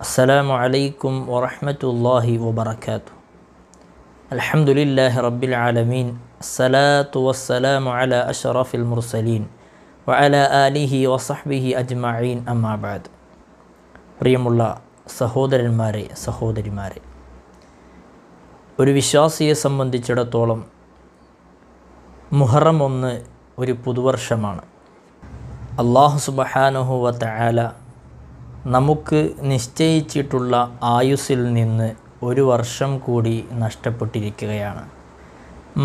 السلام عليكم ورحمة الله وبركاته الحمد لله رب العالمين الصلاة والسلام على أشرف المرسلين وعلى آله وصحبه أجمعين أما بعد ريم الله الماري സഹോദരന്മാരെ الماري ഒരു വിശ്വാസിയെ സംബന്ധിച്ചിടത്തോളം മുഹറം ഒന്ന് ഒരു പുതുവർഷമാണ് അള്ളാഹു സുബഹാനുഹുവ തയാല നമുക്ക് നിശ്ചയിച്ചിട്ടുള്ള ആയുസ്സിൽ നിന്ന് ഒരു വർഷം കൂടി നഷ്ടപ്പെട്ടിരിക്കുകയാണ്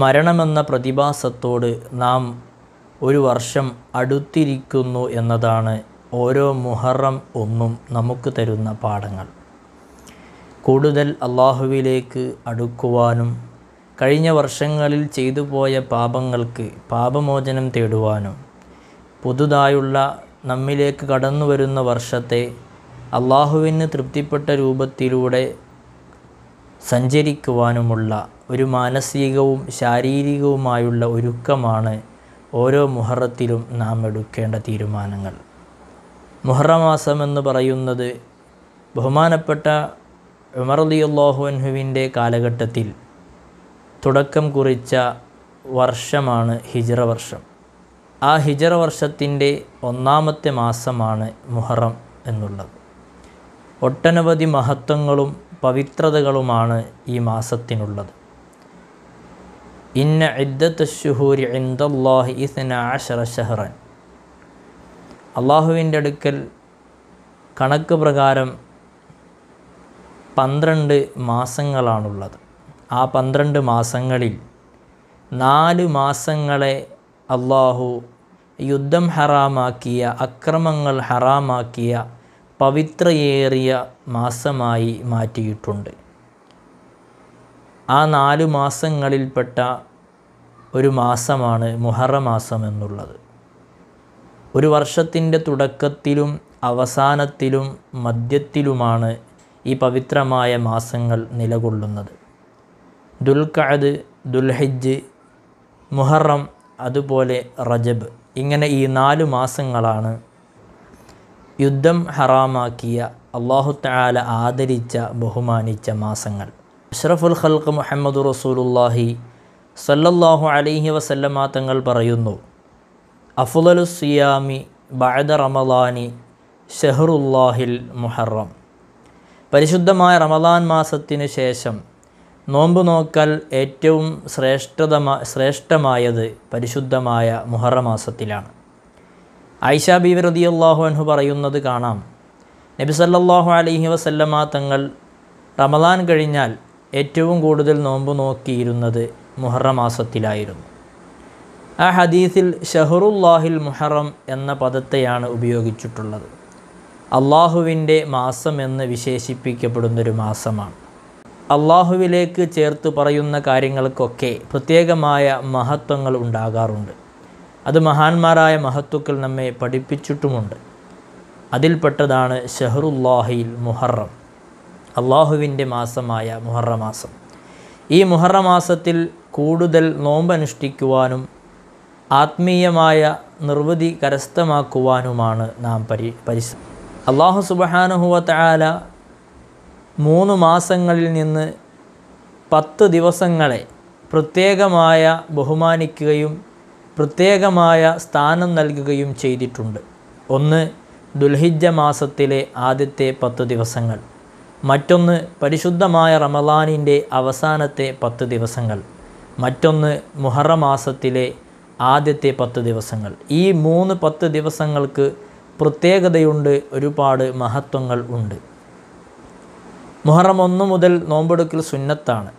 മരണമെന്ന പ്രതിഭാസത്തോട് നാം ഒരു വർഷം അടുത്തിരിക്കുന്നു എന്നതാണ് ഓരോ മുഹറം ഒന്നും നമുക്ക് തരുന്ന പാഠങ്ങൾ കൂടുതൽ അള്ളാഹുവിലേക്ക് അടുക്കുവാനും കഴിഞ്ഞ വർഷങ്ങളിൽ ചെയ്തു പോയ പാപങ്ങൾക്ക് പാപമോചനം തേടുവാനും പുതുതായുള്ള നമ്മിലേക്ക് കടന്നു വരുന്ന വർഷത്തെ അള്ളാഹുവിന് തൃപ്തിപ്പെട്ട രൂപത്തിലൂടെ സഞ്ചരിക്കുവാനുമുള്ള ഒരു മാനസികവും ശാരീരികവുമായുള്ള ഒരുക്കമാണ് ഓരോ മുഹറത്തിലും നാം എടുക്കേണ്ട തീരുമാനങ്ങൾ മുഹറമാസമെന്ന് എന്ന് പറയുന്നത് ബഹുമാനപ്പെട്ട ഉമർദിയുള്ളാഹുഅൻഹുവിൻ്റെ കാലഘട്ടത്തിൽ തുടക്കം കുറിച്ച വർഷമാണ് ഹിജറ വർഷം ആ ഹിജറ വർഷത്തിൻ്റെ ഒന്നാമത്തെ മാസമാണ് മുഹറം എന്നുള്ളത് ഒട്ടനവധി മഹത്വങ്ങളും പവിത്രതകളുമാണ് ഈ മാസത്തിനുള്ളത് ഇന്ന ഇദ്ദത്ത് ഷുഹൂരി ഇന്ദല്ലാഹി ഇസ്ന അഷറ അള്ളാഹുവിൻ്റെ അടുക്കൽ കണക്ക് പ്രകാരം പന്ത്രണ്ട് മാസങ്ങളാണുള്ളത് ആ പന്ത്രണ്ട് മാസങ്ങളിൽ നാല് മാസങ്ങളെ അള്ളാഹു യുദ്ധം ഹറാമാക്കിയ അക്രമങ്ങൾ ഹറാമാക്കിയ പവിത്രയേറിയ മാസമായി മാറ്റിയിട്ടുണ്ട് ആ നാലു മാസങ്ങളിൽപ്പെട്ട ഒരു മാസമാണ് മുഹറ മാസം എന്നുള്ളത് ഒരു വർഷത്തിൻ്റെ തുടക്കത്തിലും അവസാനത്തിലും മധ്യത്തിലുമാണ് ഈ പവിത്രമായ മാസങ്ങൾ നിലകൊള്ളുന്നത് ദുൽഖഅദ് ദുൽഹിജ് മുഹറം അതുപോലെ റജബ് ഇങ്ങനെ ഈ നാല് മാസങ്ങളാണ് യുദ്ധം ഹറാമാക്കിയ അള്ളാഹു താല ആദരിച്ച ബഹുമാനിച്ച മാസങ്ങൾ അഷ്റഫുൽ ഖൽക്ക് മുഹമ്മദ് റസൂലുല്ലാഹി സല്ലല്ലാഹു അലൈഹി വസല്ലമ തങ്ങൾ പറയുന്നു അഫുലു സിയാമി ബഅദ റമദാനി ഷെഹറുല്ലാഹിൽ മുഹറം പരിശുദ്ധമായ റമദാൻ മാസത്തിനു ശേഷം നോമ്പ് നോക്കൽ ഏറ്റവും ശ്രേഷ്ഠതമാ ശ്രേഷ്ഠമായത് പരിശുദ്ധമായ മുഹറമാസത്തിലാണ് ഐഷ ബി റതി അള്ളാഹു അൻഹു പറയുന്നത് കാണാം നബി സല്ലാഹു അലഹി വസല്ലമ തങ്ങൾ റമദാൻ കഴിഞ്ഞാൽ ഏറ്റവും കൂടുതൽ നോമ്പ് നോക്കിയിരുന്നത് മുഹറം മാസത്തിലായിരുന്നു ആ ഹദീസിൽ ഷഹറുല്ലാഹിൽ മുഹറം എന്ന പദത്തെയാണ് ഉപയോഗിച്ചിട്ടുള്ളത് അള്ളാഹുവിൻ്റെ മാസം എന്ന് വിശേഷിപ്പിക്കപ്പെടുന്നൊരു മാസമാണ് അള്ളാഹുവിലേക്ക് ചേർത്ത് പറയുന്ന കാര്യങ്ങൾക്കൊക്കെ പ്രത്യേകമായ മഹത്വങ്ങൾ ഉണ്ടാകാറുണ്ട് അത് മഹാന്മാരായ മഹത്വക്കൾ നമ്മെ പഠിപ്പിച്ചിട്ടുമുണ്ട് അതിൽപ്പെട്ടതാണ് ഷെഹറുല്ലാഹിയിൽ മുഹറം അള്ളാഹുവിൻ്റെ മാസമായ മുഹറമാസം ഈ മുഹറമാസത്തിൽ കൂടുതൽ നോമ്പനുഷ്ഠിക്കുവാനും ആത്മീയമായ നിർവൃതി കരസ്ഥമാക്കുവാനുമാണ് നാം പരി പരിശ അള്ളാഹു സുബഹാനുഹുവ മൂന്ന് മാസങ്ങളിൽ നിന്ന് പത്ത് ദിവസങ്ങളെ പ്രത്യേകമായ ബഹുമാനിക്കുകയും പ്രത്യേകമായ സ്ഥാനം നൽകുകയും ചെയ്തിട്ടുണ്ട് ഒന്ന് ദുൽഹിജ മാസത്തിലെ ആദ്യത്തെ പത്ത് ദിവസങ്ങൾ മറ്റൊന്ന് പരിശുദ്ധമായ റമലാനിൻ്റെ അവസാനത്തെ പത്ത് ദിവസങ്ങൾ മറ്റൊന്ന് മുഹറ മാസത്തിലെ ആദ്യത്തെ പത്ത് ദിവസങ്ങൾ ഈ മൂന്ന് പത്ത് ദിവസങ്ങൾക്ക് പ്രത്യേകതയുണ്ട് ഒരുപാട് മഹത്വങ്ങൾ ഉണ്ട് മുഹറം ഒന്ന് മുതൽ നോമ്പെടുക്കൽ സുന്നത്താണ്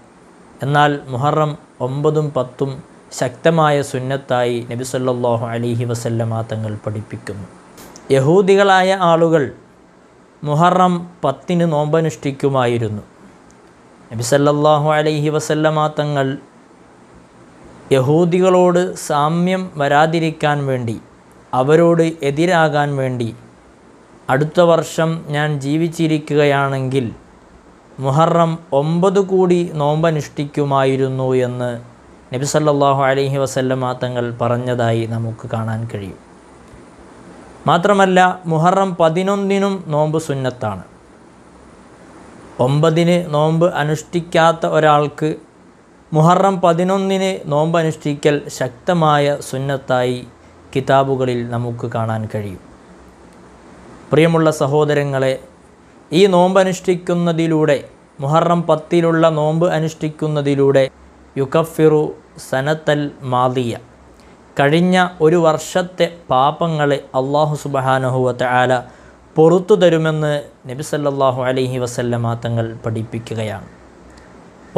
എന്നാൽ മുഹറം ഒമ്പതും പത്തും ശക്തമായ സുന്നത്തായി നബി സല്ലാഹു അലിഹി വസല്ലമ തങ്ങൾ പഠിപ്പിക്കുന്നു യഹൂദികളായ ആളുകൾ മുഹറം പത്തിന് നോമ്പനുഷ്ഠിക്കുമായിരുന്നു നബി സല്ലാഹു അലൈഹി വസല്ലമ തങ്ങൾ യഹൂദികളോട് സാമ്യം വരാതിരിക്കാൻ വേണ്ടി അവരോട് എതിരാകാൻ വേണ്ടി അടുത്ത വർഷം ഞാൻ ജീവിച്ചിരിക്കുകയാണെങ്കിൽ മുഹറം ഒമ്പത് കൂടി നോമ്പനുഷ്ഠിക്കുമായിരുന്നു എന്ന് നബി സല്ലാഹു അലഹി വസല്ലമ തങ്ങൾ പറഞ്ഞതായി നമുക്ക് കാണാൻ കഴിയും മാത്രമല്ല മുഹറം പതിനൊന്നിനും നോമ്പ് സുന്നത്താണ് ഒമ്പതിന് നോമ്പ് അനുഷ്ഠിക്കാത്ത ഒരാൾക്ക് മുഹറം പതിനൊന്നിന് നോമ്പ് അനുഷ്ഠിക്കൽ ശക്തമായ സുന്നത്തായി കിതാബുകളിൽ നമുക്ക് കാണാൻ കഴിയും പ്രിയമുള്ള സഹോദരങ്ങളെ ഈ നോമ്പ് അനുഷ്ഠിക്കുന്നതിലൂടെ മുഹറം പത്തിലുള്ള നോമ്പ് അനുഷ്ഠിക്കുന്നതിലൂടെ യുക്കഫിറു സനത്തൽ മാതിയ കഴിഞ്ഞ ഒരു വർഷത്തെ പാപങ്ങളെ അള്ളാഹു സുബഹാനുഹുവത്തെ ആല പുറത്തു തരുമെന്ന് നബിസല്ലാഹു അലഹി വസല്ലമ തങ്ങൾ പഠിപ്പിക്കുകയാണ്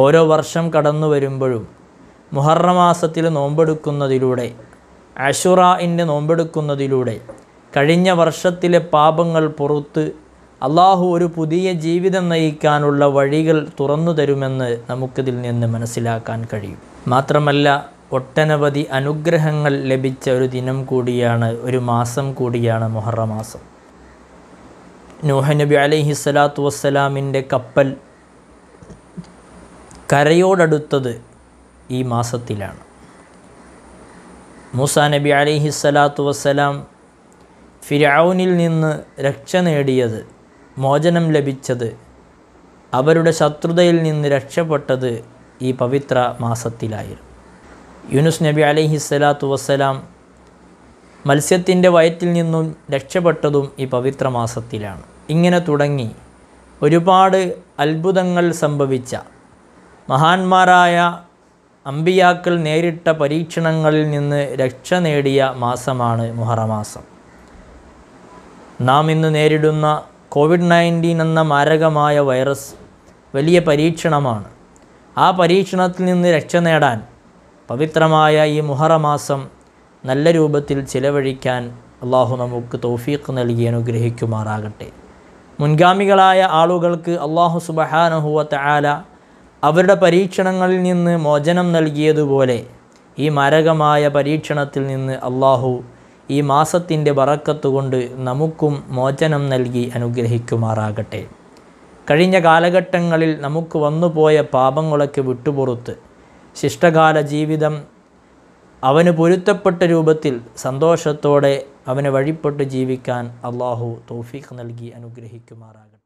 ഓരോ വർഷം കടന്നു വരുമ്പോഴും മുഹറമാസത്തിൽ നോമ്പെടുക്കുന്നതിലൂടെ അഷുറായിൻ്റെ നോമ്പെടുക്കുന്നതിലൂടെ കഴിഞ്ഞ വർഷത്തിലെ പാപങ്ങൾ പുറത്ത് അള്ളാഹു ഒരു പുതിയ ജീവിതം നയിക്കാനുള്ള വഴികൾ തുറന്നു തരുമെന്ന് നമുക്കിതിൽ നിന്ന് മനസ്സിലാക്കാൻ കഴിയും മാത്രമല്ല ഒട്ടനവധി അനുഗ്രഹങ്ങൾ ലഭിച്ച ഒരു ദിനം കൂടിയാണ് ഒരു മാസം കൂടിയാണ് മുഹറമാസം നൂഹനബി അലൈഹി സ്വലാത്തു വസ്സലാമിൻ്റെ കപ്പൽ കരയോടടുത്തത് ഈ മാസത്തിലാണ് മൂസാ നബി സ്വലാത്തു വസ്സലാം ഫിരൌനിൽ നിന്ന് രക്ഷ നേടിയത് മോചനം ലഭിച്ചത് അവരുടെ ശത്രുതയിൽ നിന്ന് രക്ഷപ്പെട്ടത് ഈ പവിത്ര മാസത്തിലായിരുന്നു യുനുസ് നബി അലഹി സ്വലാത്തു വസ്സലാം മത്സ്യത്തിൻ്റെ വയറ്റിൽ നിന്നും രക്ഷപ്പെട്ടതും ഈ പവിത്ര മാസത്തിലാണ് ഇങ്ങനെ തുടങ്ങി ഒരുപാട് അത്ഭുതങ്ങൾ സംഭവിച്ച മഹാന്മാരായ അമ്പിയാക്കൾ നേരിട്ട പരീക്ഷണങ്ങളിൽ നിന്ന് രക്ഷ നേടിയ മാസമാണ് മുഹറമാസം നാം ഇന്ന് നേരിടുന്ന കോവിഡ് നയൻറ്റീൻ എന്ന മാരകമായ വൈറസ് വലിയ പരീക്ഷണമാണ് ആ പരീക്ഷണത്തിൽ നിന്ന് രക്ഷ നേടാൻ പവിത്രമായ ഈ മുഹറമാസം നല്ല രൂപത്തിൽ ചിലവഴിക്കാൻ അള്ളാഹു നമുക്ക് തോഫീക്ക് നൽകി അനുഗ്രഹിക്കുമാറാകട്ടെ മുൻഗാമികളായ ആളുകൾക്ക് അള്ളാഹു സുബഹാനഹുവത്ത് തആല അവരുടെ പരീക്ഷണങ്ങളിൽ നിന്ന് മോചനം നൽകിയതുപോലെ ഈ മാരകമായ പരീക്ഷണത്തിൽ നിന്ന് അള്ളാഹു ഈ മാസത്തിൻ്റെ വറക്കത്തുകൊണ്ട് നമുക്കും മോചനം നൽകി അനുഗ്രഹിക്കുമാറാകട്ടെ കഴിഞ്ഞ കാലഘട്ടങ്ങളിൽ നമുക്ക് വന്നുപോയ പാപങ്ങളൊക്കെ വിട്ടുപുറത്ത് ശിഷ്ടകാല ജീവിതം അവന് പൊരുത്തപ്പെട്ട രൂപത്തിൽ സന്തോഷത്തോടെ അവനെ വഴിപ്പെട്ട് ജീവിക്കാൻ അള്ളാഹു തോഫീഖ് നൽകി അനുഗ്രഹിക്കുമാറാകട്ടെ